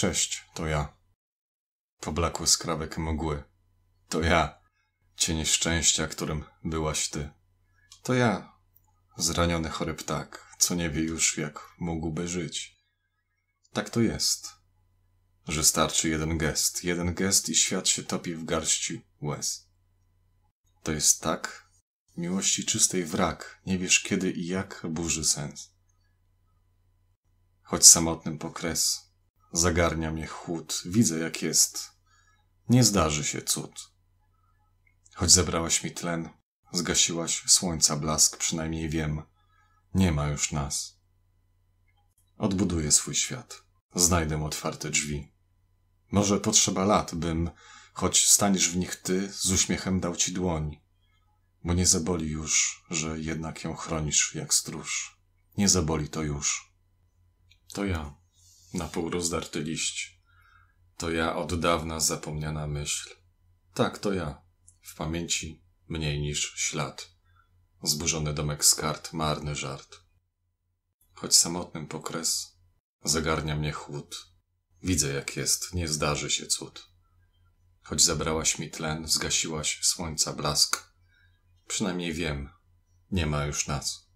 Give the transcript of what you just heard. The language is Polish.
Cześć, to ja. Poblakły skrawek mgły. To ja. Cienie szczęścia, którym byłaś ty. To ja. Zraniony chory ptak, co nie wie już, jak mógłby żyć. Tak to jest. Że starczy jeden gest. Jeden gest i świat się topi w garści łez. To jest tak? Miłości czystej wrak. Nie wiesz kiedy i jak burzy sens. Choć samotnym pokres Zagarnia mnie chłód, widzę jak jest. Nie zdarzy się cud. Choć zebrałaś mi tlen, zgasiłaś słońca blask, przynajmniej wiem. Nie ma już nas. Odbuduję swój świat. Znajdę otwarte drzwi. Może potrzeba lat, bym, choć staniesz w nich ty, z uśmiechem dał ci dłoń. Bo nie zaboli już, że jednak ją chronisz jak stróż. Nie zaboli to już. To ja na pół rozdarty liść. To ja od dawna zapomniana myśl. Tak, to ja. W pamięci mniej niż ślad. Zburzony domek z kart, marny żart. Choć samotnym pokres, zagarnia mnie chłód. Widzę jak jest, nie zdarzy się cud. Choć zabrałaś mi tlen, zgasiłaś słońca blask. Przynajmniej wiem, nie ma już nas.